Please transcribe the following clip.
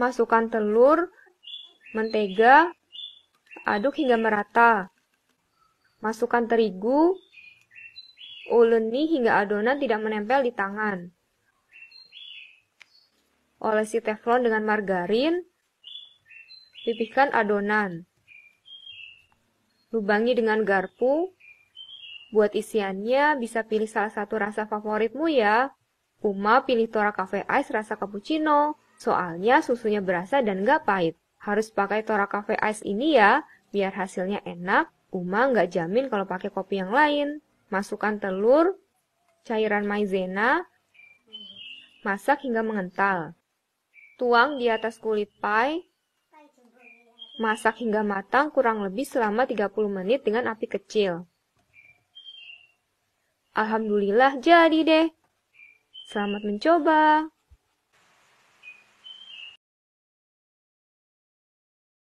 masukkan telur, mentega, aduk hingga merata. Masukkan terigu, uleni hingga adonan tidak menempel di tangan. Olesi teflon dengan margarin, pipihkan adonan. Lubangi dengan garpu, Buat isiannya, bisa pilih salah satu rasa favoritmu ya. Uma pilih Tora Cafe Ice rasa cappuccino, Soalnya susunya berasa dan nggak pahit. Harus pakai Tora Cafe Ice ini ya, biar hasilnya enak. Uma nggak jamin kalau pakai kopi yang lain. Masukkan telur, cairan maizena, masak hingga mengental. Tuang di atas kulit pie, masak hingga matang kurang lebih selama 30 menit dengan api kecil. Alhamdulillah jadi deh. Selamat mencoba.